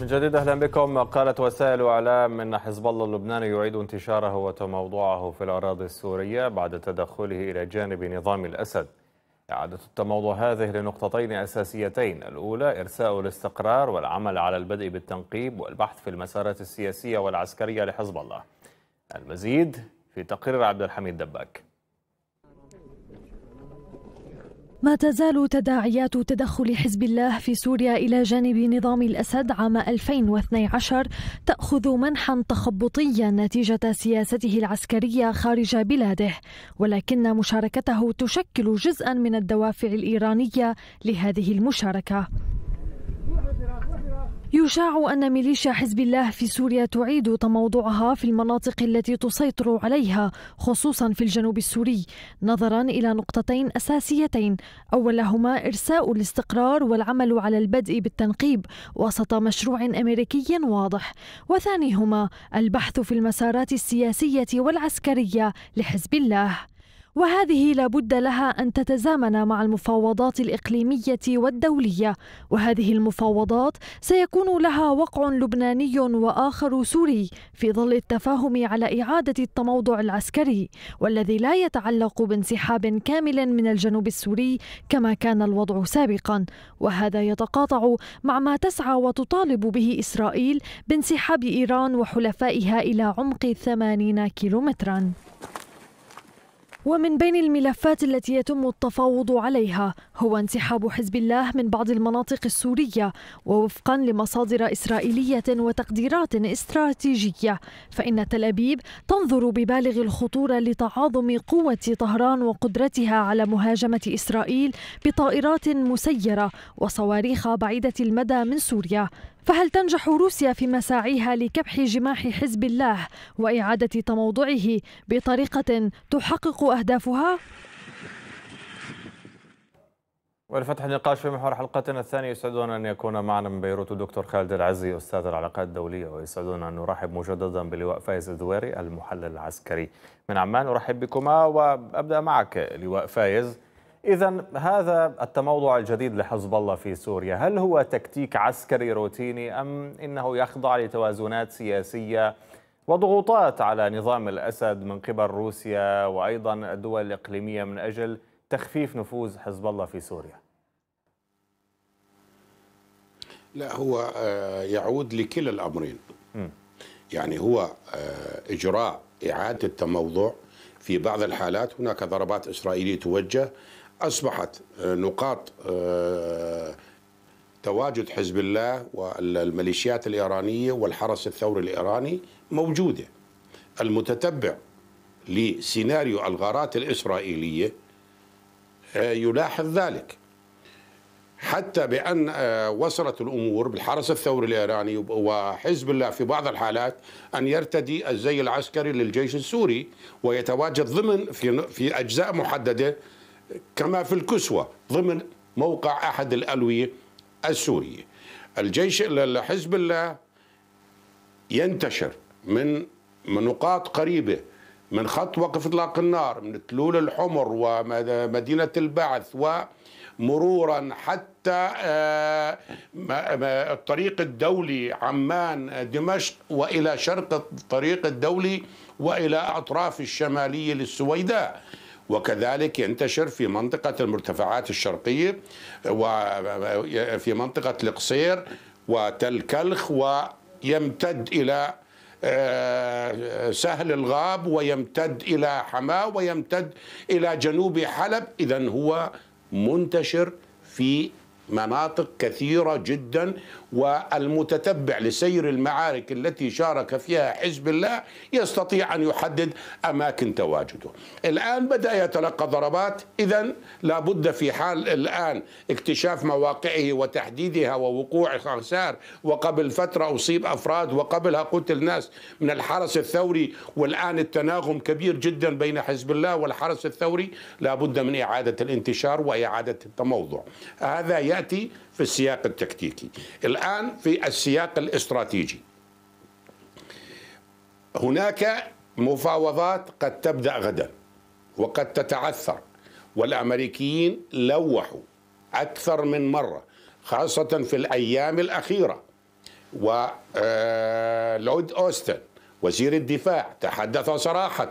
من جديد اهلا بكم قالت وسائل اعلام ان حزب الله اللبناني يعيد انتشاره وتموضعه في الاراضي السوريه بعد تدخله الى جانب نظام الاسد. اعاده التموضع هذه لنقطتين اساسيتين، الاولى ارساء الاستقرار والعمل على البدء بالتنقيب والبحث في المسارات السياسيه والعسكريه لحزب الله. المزيد في تقرير عبد الحميد دباك. ما تزال تداعيات تدخل حزب الله في سوريا إلى جانب نظام الأسد عام 2012 تأخذ منحا تخبطيا نتيجة سياسته العسكرية خارج بلاده ولكن مشاركته تشكل جزءا من الدوافع الإيرانية لهذه المشاركة يشاع أن ميليشيا حزب الله في سوريا تعيد تموضعها في المناطق التي تسيطر عليها خصوصا في الجنوب السوري نظرا إلى نقطتين أساسيتين أولهما إرساء الاستقرار والعمل على البدء بالتنقيب وسط مشروع أمريكي واضح وثانيهما البحث في المسارات السياسية والعسكرية لحزب الله وهذه لابد لها أن تتزامن مع المفاوضات الإقليمية والدولية وهذه المفاوضات سيكون لها وقع لبناني وآخر سوري في ظل التفاهم على إعادة التموضع العسكري والذي لا يتعلق بانسحاب كامل من الجنوب السوري كما كان الوضع سابقا وهذا يتقاطع مع ما تسعى وتطالب به إسرائيل بانسحاب إيران وحلفائها إلى عمق 80 كيلومترا ومن بين الملفات التي يتم التفاوض عليها هو انسحاب حزب الله من بعض المناطق السورية ووفقا لمصادر إسرائيلية وتقديرات استراتيجية فإن تل أبيب تنظر ببالغ الخطورة لتعاظم قوة طهران وقدرتها على مهاجمة إسرائيل بطائرات مسيرة وصواريخ بعيدة المدى من سوريا فهل تنجح روسيا في مساعيها لكبح جماح حزب الله وإعادة تموضعه بطريقة تحقق أهدافها؟ ولفتح النقاش في محور حلقتنا الثانية يسعدنا أن يكون معنا من بيروت الدكتور خالد العزي أستاذ العلاقات الدولية ويسعدنا أن نرحب مجددا بلواء فايز الدويري المحلل العسكري من عمان أرحب بكما وأبدأ معك لواء فايز إذا هذا التموضع الجديد لحزب الله في سوريا هل هو تكتيك عسكري روتيني أم إنه يخضع لتوازنات سياسية وضغوطات على نظام الأسد من قبل روسيا وأيضا الدول الإقليمية من أجل تخفيف نفوذ حزب الله في سوريا لا هو آه، يعود لكلا الأمرين يعني هو آه، إجراء إعادة التموضع في بعض الحالات هناك ضربات إسرائيلية توجه أصبحت آه، نقاط آه، تواجد حزب الله والميليشيات الإيرانية والحرس الثوري الإيراني موجودة المتتبع لسيناريو الغارات الإسرائيلية آه، يلاحظ ذلك حتى بأن وصلت الأمور بالحرس الثوري الإيراني وحزب الله في بعض الحالات أن يرتدي الزي العسكري للجيش السوري ويتواجد ضمن في أجزاء محددة كما في الكسوة ضمن موقع أحد الألوية السورية الجيش حزب الله ينتشر من نقاط قريبة من خط وقف إطلاق النار من تلول الحمر ومدينة البعث ومرورا حتى آه، الطريق الدولي عمان دمشق وإلى شرق الطريق الدولي وإلى أطراف الشمالية للسويداء وكذلك ينتشر في منطقة المرتفعات الشرقية وفي منطقة القصير وتل كلخ ويمتد إلى آه، سهل الغاب ويمتد إلى حماة ويمتد إلى جنوب حلب إذا هو منتشر في مناطق كثيرة جدا والمتتبع لسير المعارك التي شارك فيها حزب الله يستطيع أن يحدد أماكن تواجده الآن بدأ يتلقى ضربات إذا لابد في حال الآن اكتشاف مواقعه وتحديدها ووقوع خسار وقبل فترة أصيب أفراد وقبلها قتل ناس من الحرس الثوري والآن التناغم كبير جدا بين حزب الله والحرس الثوري لابد من إعادة الانتشار وإعادة التموضع هذا يأتي في السياق التكتيكي الآن في السياق الاستراتيجي هناك مفاوضات قد تبدأ غدا وقد تتعثر والأمريكيين لوحوا أكثر من مرة خاصة في الأيام الأخيرة ولود آه، أوستن وزير الدفاع تحدث صراحة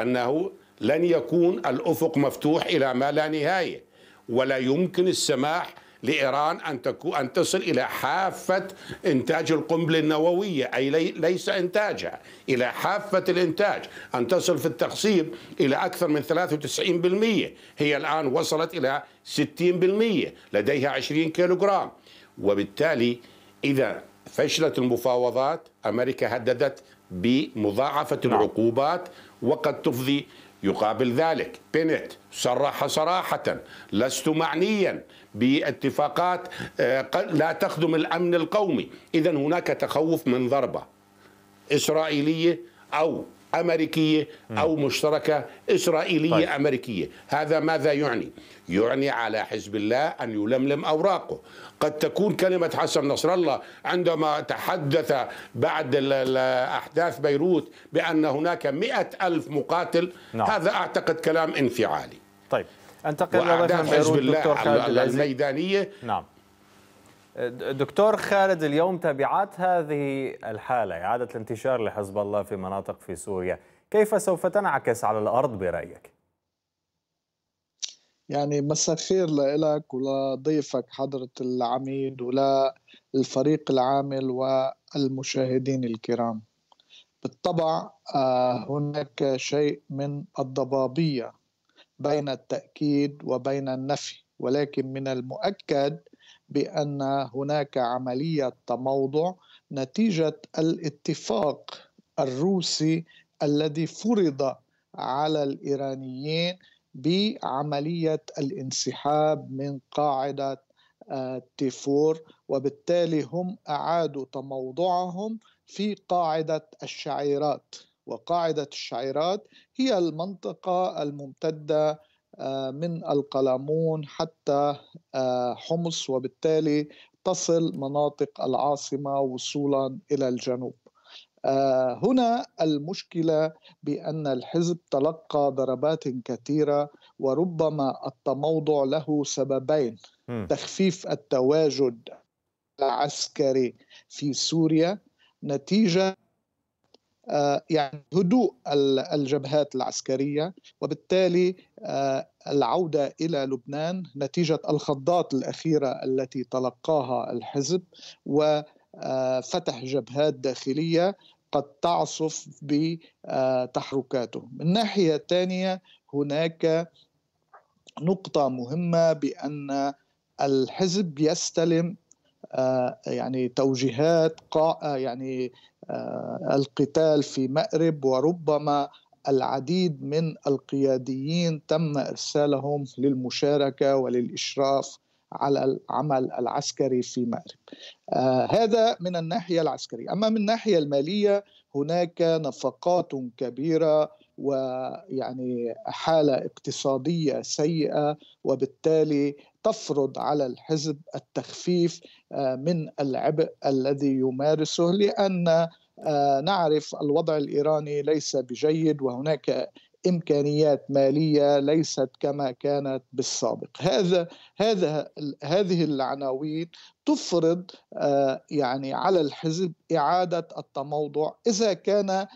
أنه لن يكون الأفق مفتوح إلى ما لا نهاية ولا يمكن السماح لإيران أن, تكو أن تصل إلى حافة إنتاج القنبلة النووية أي ليس إنتاجها إلى حافة الإنتاج أن تصل في التخصيب إلى أكثر من 93% هي الآن وصلت إلى 60% لديها 20 كيلوغرام وبالتالي إذا فشلت المفاوضات أمريكا هددت بمضاعفة نعم. العقوبات وقد تفضي يقابل ذلك بنت صرح صراحة لست معنيا باتفاقات آه، لا تخدم الأمن القومي إذا هناك تخوف من ضربة إسرائيلية أو أمريكية أو مشتركة إسرائيلية طيب. أمريكية هذا ماذا يعني؟ يعني على حزب الله أن يلملم أوراقه قد تكون كلمة حسن نصر الله عندما تحدث بعد أحداث بيروت بأن هناك مئة ألف مقاتل نعم. هذا أعتقد كلام انفعالي طيب انتقل وأعداء حزب الله الميدانية نعم. دكتور خالد اليوم تبعات هذه الحالة إعادة الانتشار لحزب الله في مناطق في سوريا كيف سوف تنعكس على الأرض برأيك؟ يعني مساء الخير لك ولضيفك حضرة العميد وللفريق العامل والمشاهدين الكرام بالطبع آه، هناك شيء من الضبابية بين التأكيد وبين النفي ولكن من المؤكد بان هناك عمليه تموضع نتيجه الاتفاق الروسي الذي فرض على الايرانيين بعمليه الانسحاب من قاعده آه، تيفور وبالتالي هم اعادوا تموضعهم في قاعده الشعيرات وقاعده الشعيرات هي المنطقه الممتده آه، من القلمون حتى آه، حمص وبالتالي تصل مناطق العاصمة وصولا إلى الجنوب آه، هنا المشكلة بأن الحزب تلقى ضربات كثيرة وربما التموضع له سببين تخفيف التواجد العسكري في سوريا نتيجة آه، يعني هدوء الجبهات العسكريه وبالتالي آه، العوده الى لبنان نتيجه الخضات الاخيره التي تلقاها الحزب وفتح آه، جبهات داخليه قد تعصف بتحركاته من ناحيه ثانيه هناك نقطه مهمه بان الحزب يستلم يعني توجيهات يعني آه، القتال في مأرب وربما العديد من القياديين تم ارسالهم للمشاركه وللاشراف على العمل العسكري في مأرب. آه، هذا من الناحيه العسكريه، اما من الناحيه الماليه هناك نفقات كبيره ويعني حاله اقتصاديه سيئه وبالتالي تفرض على الحزب التخفيف آه، من العبء الذي يمارسه لان آه، نعرف الوضع الايراني ليس بجيد وهناك امكانيات ماليه ليست كما كانت بالسابق هذا هذا هذه العناوين تفرض آه، يعني على الحزب اعاده التموضع اذا كان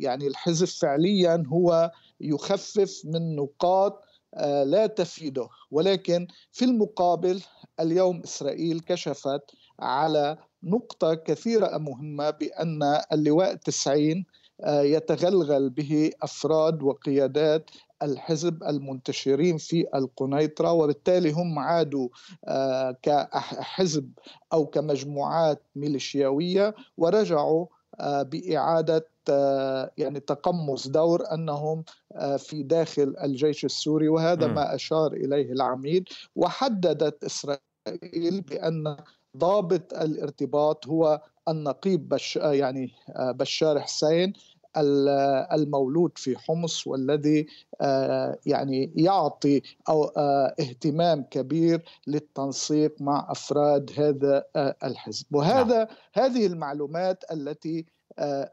يعني الحزب فعليا هو يخفف من نقاط آه، لا تفيده ولكن في المقابل اليوم اسرائيل كشفت على نقطه كثيره مهمه بان اللواء 90 آه، يتغلغل به افراد وقيادات الحزب المنتشرين في القنيطرة وبالتالي هم عادوا آه، كحزب أو كمجموعات ميليشياوية ورجعوا آه، باعاده آه، يعني تقمص دور انهم آه، في داخل الجيش السوري وهذا ما اشار اليه العميد وحددت اسرائيل بان ضابط الارتباط هو النقيب بش يعني بشار حسين المولود في حمص والذي آه، يعني يعطي أو آه، اهتمام كبير للتنسيق مع أفراد هذا آه، الحزب وهذا نعم. هذه المعلومات التي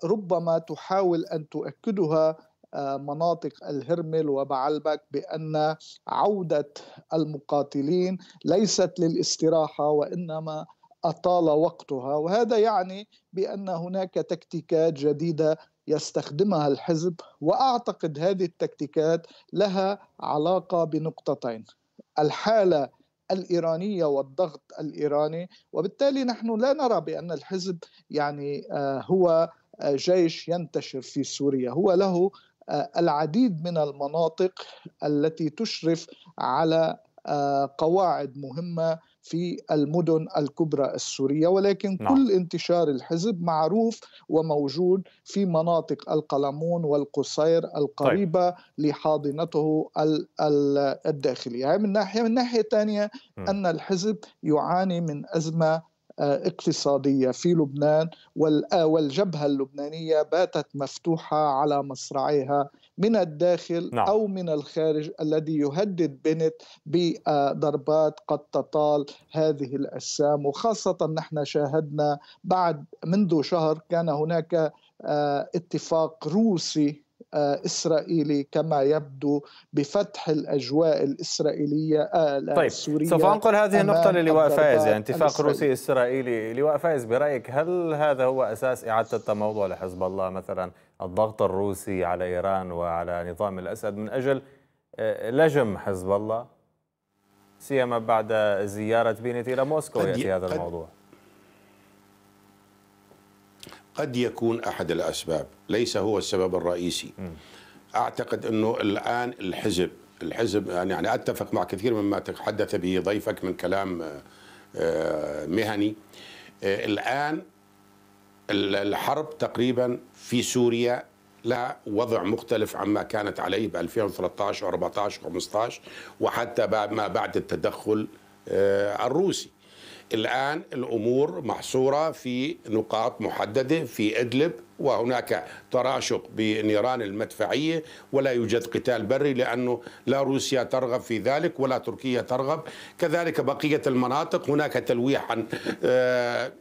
ربما تحاول أن تؤكدها مناطق الهرمل وبعلبك بان عوده المقاتلين ليست للاستراحه وانما اطال وقتها وهذا يعني بان هناك تكتيكات جديده يستخدمها الحزب واعتقد هذه التكتيكات لها علاقه بنقطتين الحاله الايرانيه والضغط الايراني وبالتالي نحن لا نرى بان الحزب يعني آه، هو آه، جيش ينتشر في سوريا هو له آه، العديد من المناطق التي تشرف على آه، قواعد مهمه في المدن الكبرى السوريه ولكن نعم. كل انتشار الحزب معروف وموجود في مناطق القلمون والقصير القريبه طيب. لحاضنته الداخليه يعني من ناحيه من ناحيه ثانيه ان الحزب يعاني من ازمه اقتصادية في لبنان آه، والجبهة اللبنانية باتت مفتوحة على مصراعيها من الداخل نعم. أو من الخارج الذي يهدد بنت بضربات قد تطال هذه الأجسام وخاصة نحن شاهدنا بعد منذ شهر كان هناك آه، اتفاق روسي إسرائيلي كما يبدو بفتح الأجواء الإسرائيلية آه، طيب السورية سوف أنقل هذه النقطة للواء فايز يعني اتفاق روسي إسرائيلي لواء فايز برأيك هل هذا هو أساس إعادة التموضع لحزب الله مثلا الضغط الروسي على إيران وعلى نظام الأسد من أجل آه، لجم حزب الله سيما بعد زيارة بينت إلى موسكو يأتي هذا الموضوع قد يكون احد الاسباب ليس هو السبب الرئيسي اعتقد انه الان الحزب الحزب يعني, يعني اتفق مع كثير مما تحدث به ضيفك من كلام آه، آه، مهني آه، الان الحرب تقريبا في سوريا لا وضع مختلف عما كانت عليه ب 2013 و14 و15 وحتى ما بعد التدخل الروسي الآن الأمور محصورة في نقاط محددة في إدلب وهناك تراشق بنيران المدفعية ولا يوجد قتال بري لأنه لا روسيا ترغب في ذلك ولا تركيا ترغب كذلك بقية المناطق هناك تلويح عن آه،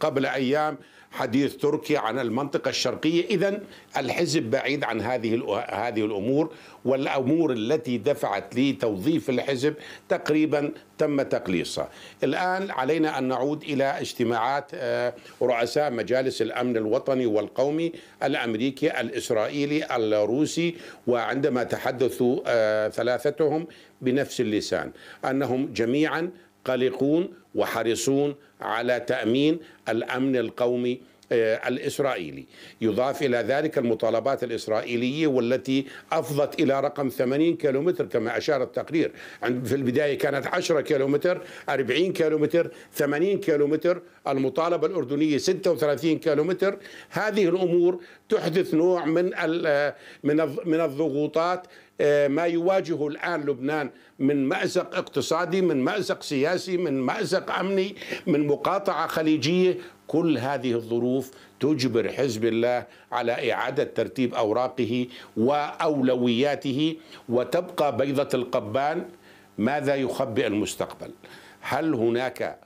قبل أيام حديث تركيا عن المنطقة الشرقية إذا الحزب بعيد عن هذه هذه الأمور والأمور التي دفعت لتوظيف الحزب تقريبا تم تقليصها الآن علينا أن نعود إلى اجتماعات آه، رؤساء مجالس الأمن الوطني والقومي الأمريكي الإسرائيلي الروسي وعندما تحدثوا آه، ثلاثتهم بنفس اللسان أنهم جميعا قلقون وحريصون على تامين الامن القومي آه، الإسرائيلي يضاف إلى ذلك المطالبات الإسرائيلية والتي أفضت إلى رقم 80 كيلومتر كما أشار التقرير في البداية كانت 10 كيلومتر 40 كيلومتر 80 كيلومتر المطالبة الأردنية 36 كيلومتر هذه الأمور تحدث نوع من من من الضغوطات آه، ما يواجهه الان لبنان من مازق اقتصادي من مازق سياسي من مازق امني من مقاطعه خليجيه كل هذه الظروف تجبر حزب الله على اعاده ترتيب اوراقه واولوياته وتبقى بيضه القبان ماذا يخبئ المستقبل هل هناك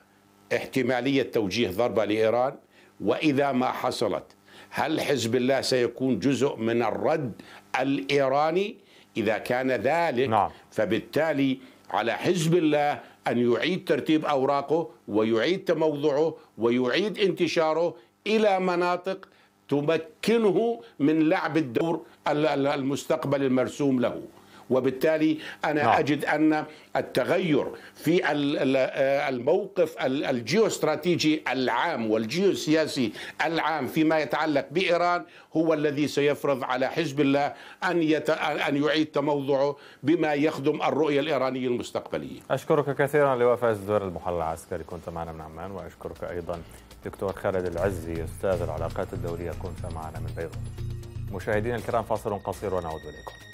احتماليه توجيه ضربه لايران واذا ما حصلت هل حزب الله سيكون جزء من الرد الإيراني إذا كان ذلك نعم. فبالتالي على حزب الله أن يعيد ترتيب أوراقه ويعيد تموضعه ويعيد انتشاره إلى مناطق تمكنه من لعب الدور المستقبل المرسوم له وبالتالي أنا نعم. أجد أن التغير في آه، الموقف الجيوستراتيجي العام والجيوسياسي العام فيما يتعلق بإيران هو الذي سيفرض على حزب الله أن, يت... أن يعيد تموضعه بما يخدم الرؤية الإيرانية المستقبليه. أشكرك كثيرا لواء فايز الدور المحلل العسكري كنت معنا من عمان وأشكرك أيضا دكتور خالد العزي أستاذ العلاقات الدولية كنت معنا من بيروت مشاهدينا الكرام فاصل قصير ونعود إليكم